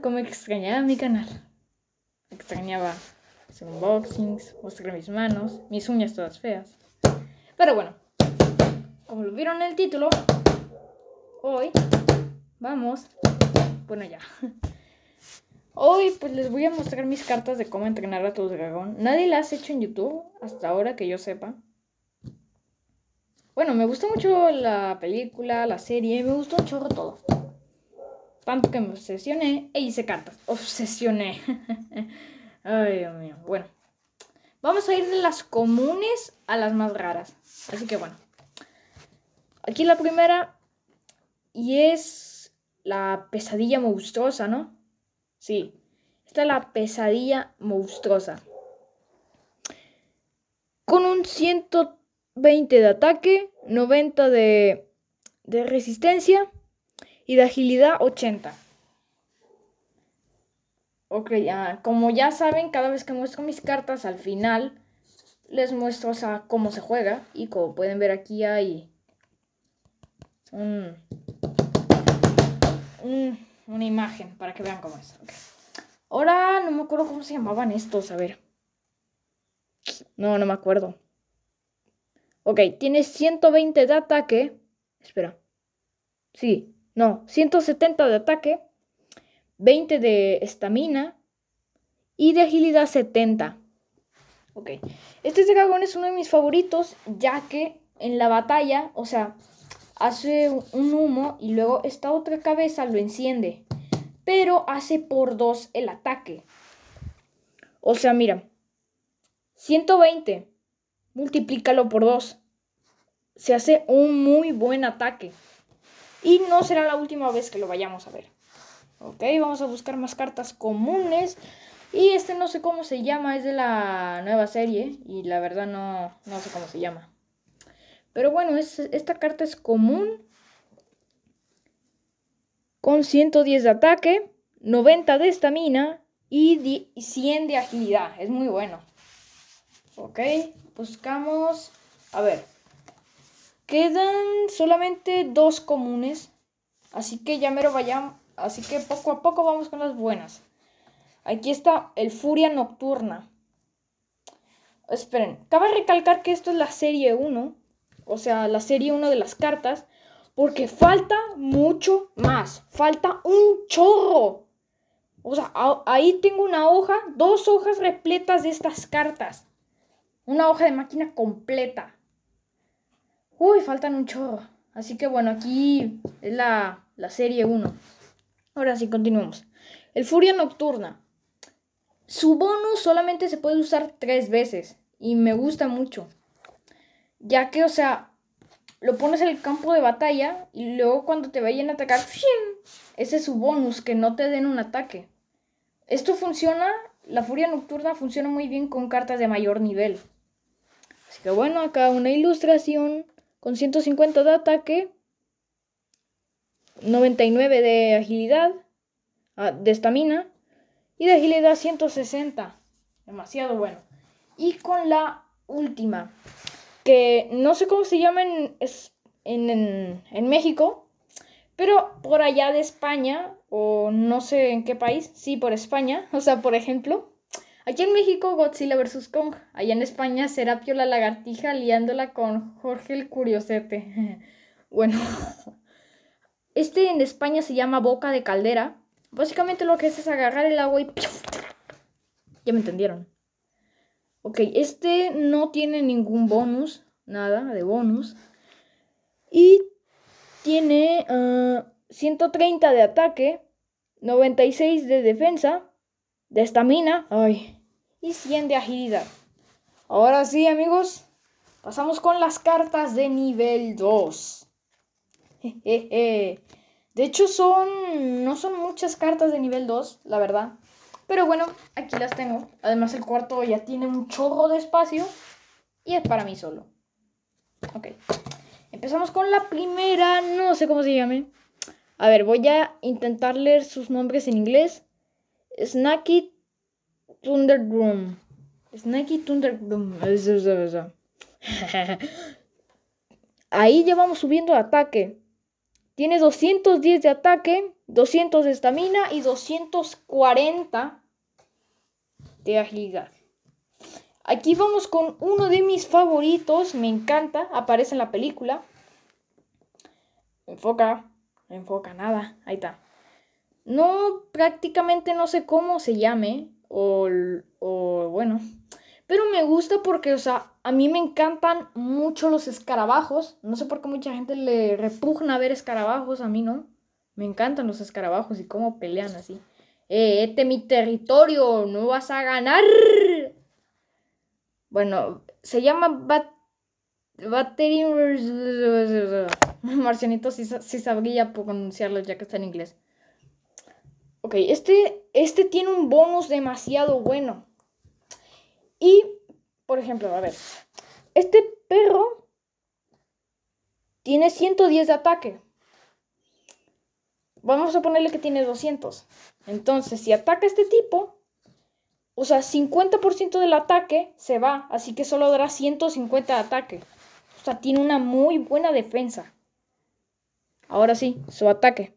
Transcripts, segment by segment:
Como extrañaba mi canal. Extrañaba hacer unboxings, mostrar mis manos, mis uñas todas feas. Pero bueno, como lo vieron en el título, hoy vamos... Bueno, ya. Hoy pues les voy a mostrar mis cartas de cómo entrenar a tu dragón. Nadie las ha hecho en YouTube hasta ahora que yo sepa. Bueno, me gusta mucho la película, la serie, me gustó chorro todo. Tanto que me obsesioné e hice cartas. Obsesioné. Ay, Dios mío. Bueno. Vamos a ir de las comunes a las más raras. Así que bueno. Aquí la primera. Y es la pesadilla monstruosa, ¿no? Sí. Esta es la pesadilla monstruosa. Con un 120 de ataque, 90 de, de resistencia y de agilidad 80. Ok, como ya saben, cada vez que muestro mis cartas al final, les muestro cómo se juega. Y como pueden ver aquí hay una imagen para que vean cómo es. Ahora no me acuerdo cómo se llamaban estos, a ver. No, no me acuerdo. Ok, tiene 120 de ataque. Espera. Sí, no, 170 de ataque, 20 de estamina y de agilidad 70. Ok, este dragón es uno de mis favoritos ya que en la batalla, o sea, hace un humo y luego esta otra cabeza lo enciende, pero hace por dos el ataque. O sea, mira, 120, multiplícalo por 2. Se hace un muy buen ataque. Y no será la última vez que lo vayamos a ver. Ok, vamos a buscar más cartas comunes. Y este no sé cómo se llama, es de la nueva serie. Y la verdad no, sé cómo se llama. Pero bueno, es, esta carta es común. Con 110 de ataque, 90 de estamina y 100 de agilidad. Es muy bueno. Ok, buscamos... A ver, Quedan solamente dos comunes. Así que ya mero vayamos. Así que poco a poco vamos con las buenas. Aquí está el Furia Nocturna. Esperen, cabe recalcar que esto es la serie 1. O sea, la serie 1 de las cartas. Porque falta mucho más. Falta un chorro. O sea, ahí tengo una hoja, dos hojas repletas de estas cartas. Una hoja de máquina completa. Uy, faltan un chorro. Así que bueno, aquí es la, serie 1. Ahora sí, continuemos. El Furia Nocturna. Su bonus solamente se puede usar tres veces. Y me gusta mucho. Ya que, o sea, lo pones en el campo de batalla y luego cuando te vayan a atacar, ¡fim! ese es su bonus, que no te den un ataque. Esto funciona, la furia nocturna funciona muy bien con cartas de mayor nivel. Así que bueno, acá una ilustración con 150 de ataque, 99 de agilidad, ah, de estamina y de agilidad 160. Demasiado bueno. Y con la última, que no sé cómo se llama en, en, en México, pero por allá de España, o no sé en qué país, sí, por España, o sea, por ejemplo, Aquí en México, Godzilla vs. Kong. Allá en España, Serapio la lagartija liándola con Jorge el Curiosete. bueno, este en España se llama boca de caldera. Básicamente lo que es es agarrar el agua y... Ya me entendieron. Ok, este no tiene ningún bonus, nada de bonus. Y tiene 130 ah, de ataque, 96 de defensa, de estamina ay, y 100 de agilidad. Ahora sí, amigos, pasamos con las cartas de nivel 2. De hecho, son no son muchas cartas de nivel 2, la verdad. Pero bueno, aquí las tengo. Además, el cuarto ya tiene un chorro de espacio y es para mí solo. Ok. Empezamos con la primera, no sé cómo se llame. A ver, voy a intentar leer sus nombres en inglés Snacky Thunderdrum. Snacky Thunderdrum. Ahí ya vamos subiendo de ataque. Tiene 210 de ataque, 200 de estamina y 240 de agilidad. Aquí vamos con uno de mis favoritos, me encanta, aparece en la película. Enfoca, enfoca nada, ahí está. No, prácticamente no sé cómo se llame. O, bueno. Pero me gusta porque, o sea, a mí me encantan mucho los escarabajos. No sé por qué mucha gente le repugna ver escarabajos, a mí no. Me encantan los escarabajos y cómo pelean así. Eh, este mi territorio, no vas a ganar. Bueno, se llama Bat Battery. Marcianito si sabría pronunciarlo ya que está en inglés. Ok, este, este tiene un bonus demasiado bueno. Y, por ejemplo, a ver, este perro tiene 110 de ataque. Vamos a ponerle que tiene 200. Entonces, si ataca a este tipo, o sea, 50% del ataque se va, así que solo dará 150 de ataque. O sea, tiene una muy buena defensa. Ahora sí, su ataque.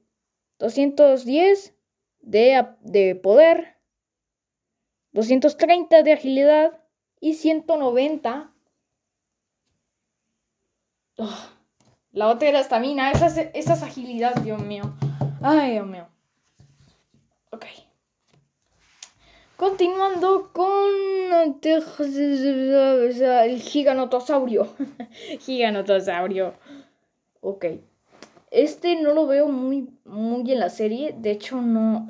210 de, poder, 230 de agilidad y 190. Ah, la otra era estamina. esas es, esa agilidad, Dios mío. Ay, Dios mío. Ok. Continuando con el giganotosaurio. giganotosaurio. Ok. Este no lo veo muy, muy en la serie. De hecho, no.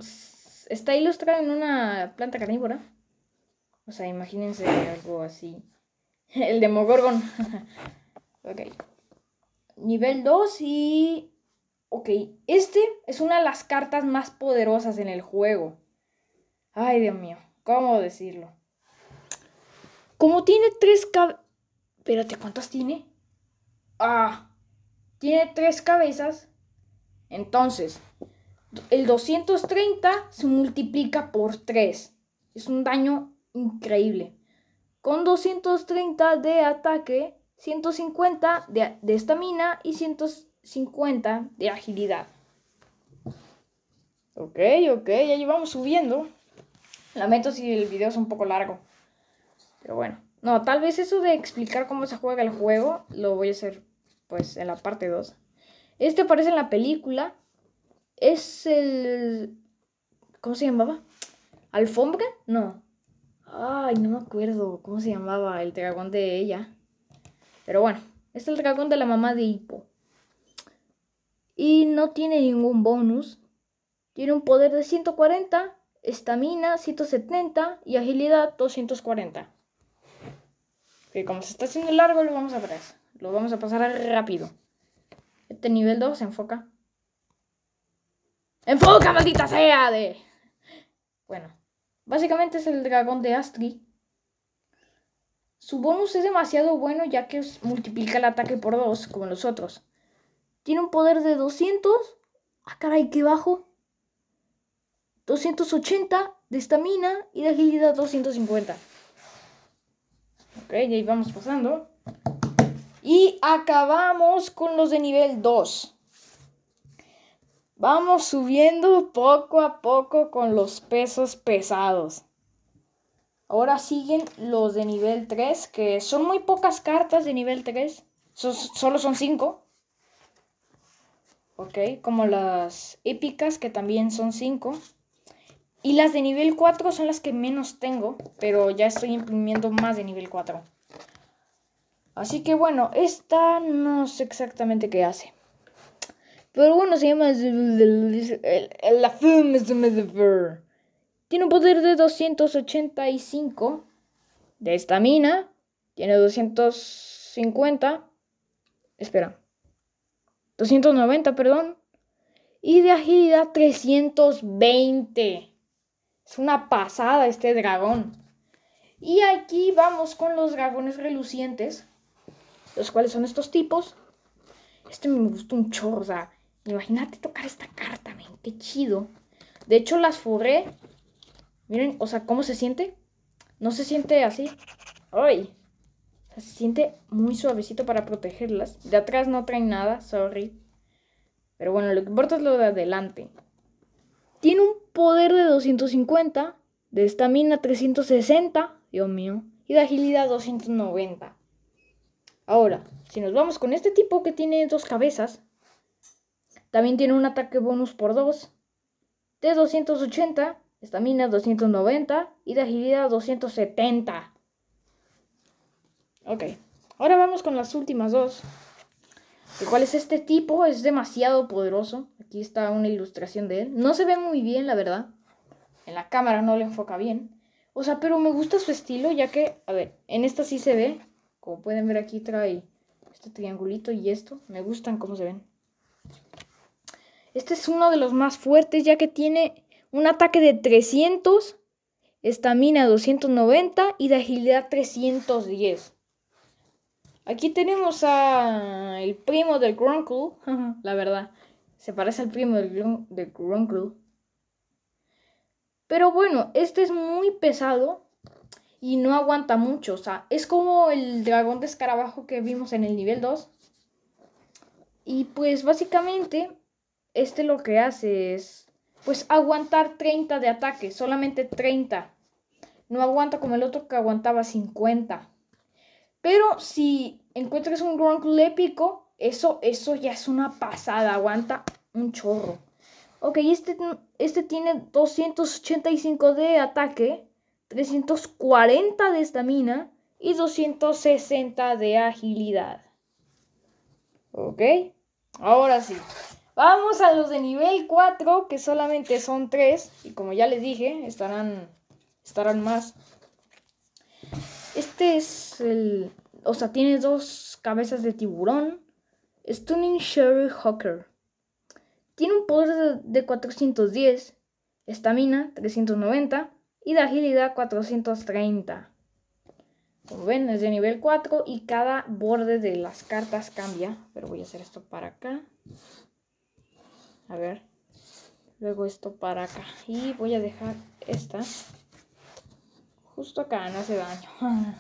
Está ilustrado en una planta carnívora. O sea, imagínense algo así. El Demogorgon. ok. Nivel 2 y. Ok. Este es una de las cartas más poderosas en el juego. Ay, Dios mío. ¿Cómo decirlo? Como tiene tres cab... Espérate, ¿cuántas tiene? Ah tiene tres cabezas, entonces el 230 se multiplica por 3. Es un daño increíble. Con 230 de ataque, 150 de estamina y 150 de agilidad. Ok, ok, ya llevamos subiendo. Lamento si el video es un poco largo. Pero bueno. No, tal vez eso de explicar cómo se juega el juego lo voy a hacer pues en la parte 2. Este aparece en la película. Es el... ¿Cómo se llamaba? ¿Alfombra? No. Ay, no me acuerdo cómo se llamaba el dragón de ella. Pero bueno, es el dragón de la mamá de Hippo. Y no tiene ningún bonus. Tiene un poder de 140, estamina 170 y agilidad 240. Que como se está haciendo largo, lo vamos a ver. Lo vamos a pasar rápido. Este nivel 2 se enfoca. ¡Enfoca, maldita sea! De... Bueno. Básicamente es el dragón de Astri. Su bonus es demasiado bueno ya que multiplica el ataque por 2, como los otros. Tiene un poder de 200. ¡Ah, caray, qué bajo! 280 de estamina y de agilidad 250. Ok, ya vamos pasando. Y acabamos con los de nivel 2. Vamos subiendo poco a poco con los pesos pesados. Ahora siguen los de nivel 3, que son muy pocas cartas de nivel 3. solo son 5. Ok, como las épicas, que también son 5. Y las de nivel 4 son las que menos tengo, pero ya estoy imprimiendo más de nivel 4. Así que bueno, esta no sé exactamente qué hace. Pero bueno, se llama la film Tiene un poder de 285 de estamina. Tiene 250. Espera. 290, perdón. Y de agilidad 320. Es una pasada este dragón. Y aquí vamos con los dragones relucientes los cuales son estos tipos. Este me gustó un chorro, o sea, imagínate tocar esta carta, men, qué chido. De hecho, las forré. Miren, o sea, ¿cómo se siente? No se siente así. ¡Ay! O sea, se siente muy suavecito para protegerlas. De atrás no traen nada, sorry. Pero bueno, lo que importa es lo de adelante. Tiene un poder de 250, de estamina 360, Dios mío, y de agilidad 290. Ahora, si nos vamos con este tipo que tiene dos cabezas, también tiene un ataque bonus por dos, de 280, estamina 290 y de agilidad 270. Ok, ahora vamos con las últimas dos. El cual es este tipo, es demasiado poderoso. Aquí está una ilustración de él. No se ve muy bien, la verdad. En la cámara no le enfoca bien. O sea, pero me gusta su estilo, ya que, a ver, en esta sí se ve como pueden ver aquí trae este triangulito y esto. Me gustan cómo se ven. Este es uno de los más fuertes ya que tiene un ataque de 300, estamina 290 y de agilidad 310. Aquí tenemos a el primo del Grunkle, la verdad. Se parece al primo del, Grunkle. Pero bueno, este es muy pesado y no aguanta mucho. O sea, es como el dragón de escarabajo que vimos en el nivel 2. Y pues básicamente, este lo que hace es, pues aguantar 30 de ataque, solamente 30. No aguanta como el otro que aguantaba 50. Pero si encuentras un Gronkle épico, eso, eso ya es una pasada, aguanta un chorro. Ok, este, este tiene 285 de ataque 340 de estamina y 260 de agilidad. Ok, ahora sí. Vamos a los de nivel 4, que solamente son 3. Y como ya les dije, estarán, estarán más. Este es el... O sea, tiene dos cabezas de tiburón. Stunning Sherry Hawker. Tiene un poder de 410. Estamina 390 y de agilidad 430. Como ven, es de nivel 4 y cada borde de las cartas cambia. Pero voy a hacer esto para acá. A ver. Luego esto para acá. Y voy a dejar esta justo acá, no hace daño.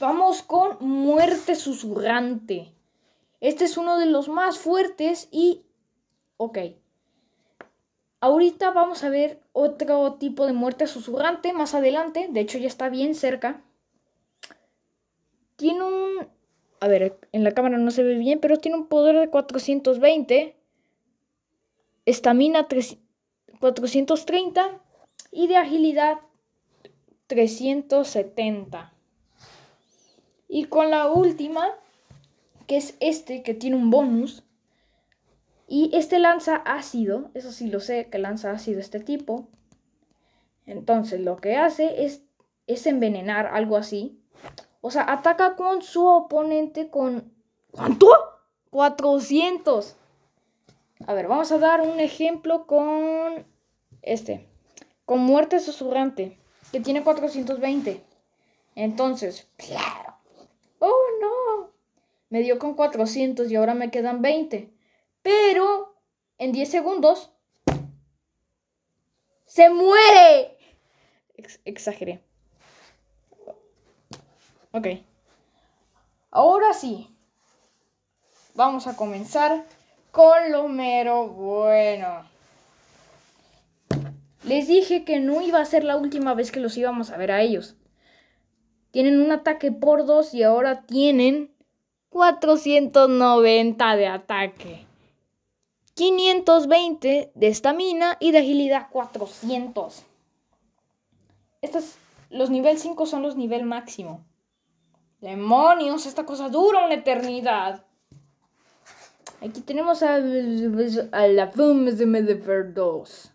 Vamos con Muerte Susurrante. Este es uno de los más fuertes y... Ok, Ahorita vamos a ver otro tipo de muerte susurrante más adelante. De hecho, ya está bien cerca. Tiene un... A ver, en la cámara no se ve bien, pero tiene un poder de 420. Estamina 430. Y de agilidad 370. Y con la última, que es este, que tiene un bonus y este lanza ácido, eso sí lo sé, que lanza ácido este tipo. Entonces lo que hace es, es envenenar, algo así. O sea, ataca con su oponente con... ¿Cuánto? 400. A ver, vamos a dar un ejemplo con este. Con muerte susurrante, que tiene 420. Entonces, claro. ¡Oh, no! Me dio con 400 y ahora me quedan 20. Pero en 10 segundos se muere. exageré. Ok. Ahora sí. Vamos a comenzar con lo mero bueno. Les dije que no iba a ser la última vez que los íbamos a ver a ellos. Tienen un ataque por dos y ahora tienen 490 de ataque. 520 de estamina y de agilidad 400. Estos, los nivel 5 son los nivel máximo. ¡Demonios! Esta cosa dura una eternidad. Aquí tenemos a, la Fumes de Medieval 2.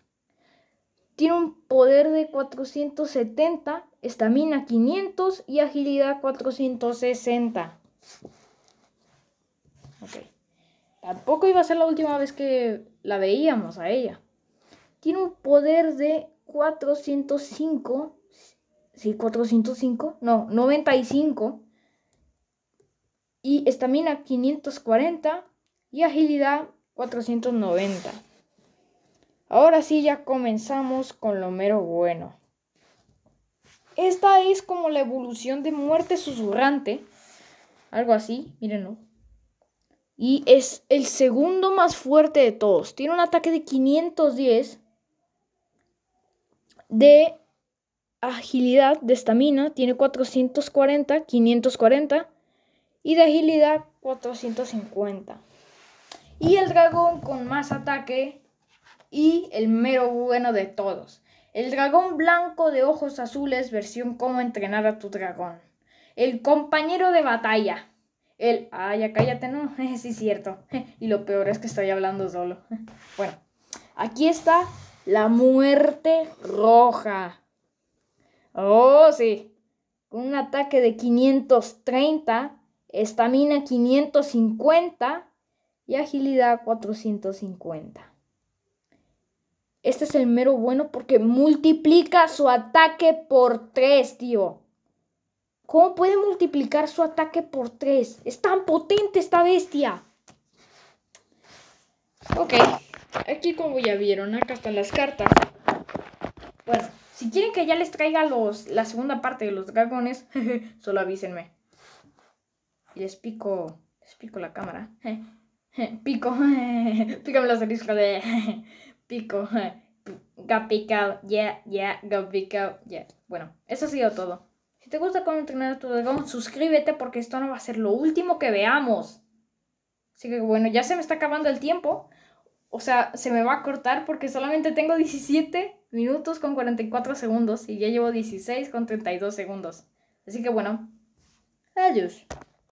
Tiene un poder de 470, estamina 500 y agilidad 460. Ok. Tampoco iba a ser la última vez que la veíamos a ella. Tiene un poder de 405. Sí, 405. No, 95. Y estamina 540. Y agilidad 490. Ahora sí, ya comenzamos con lo mero bueno. Esta es como la evolución de muerte susurrante. Algo así, mírenlo. Y es el segundo más fuerte de todos. Tiene un ataque de 510 de agilidad, de estamina. Tiene 440, 540 y de agilidad 450. Y el dragón con más ataque y el mero bueno de todos. El dragón blanco de ojos azules versión cómo entrenar a tu dragón. El compañero de batalla. El, ay, ya cállate, no, sí es cierto. Y lo peor es que estoy hablando solo. Bueno, aquí está la muerte roja. Oh, sí. Con un ataque de 530, estamina 550 y agilidad 450. Este es el mero bueno porque multiplica su ataque por 3, tío. ¿Cómo puede multiplicar su ataque por tres? Es tan potente esta bestia. Ok, aquí como ya vieron, acá están las cartas. Pues, si quieren que ya les traiga los, la segunda parte de los dragones, solo avísenme. Y les pico, les pico la cámara. pico, pícame las ariscas de... pico, got yeah, yeah, got Bueno, eso ha sido todo. Si te gusta cómo entrenar tu dragón, suscríbete porque esto no va a ser lo último que veamos. Así que bueno, ya se me está acabando el tiempo. O sea, se me va a cortar porque solamente tengo 17 minutos con 44 segundos y ya llevo 16 con 32 segundos. Así que bueno, adiós.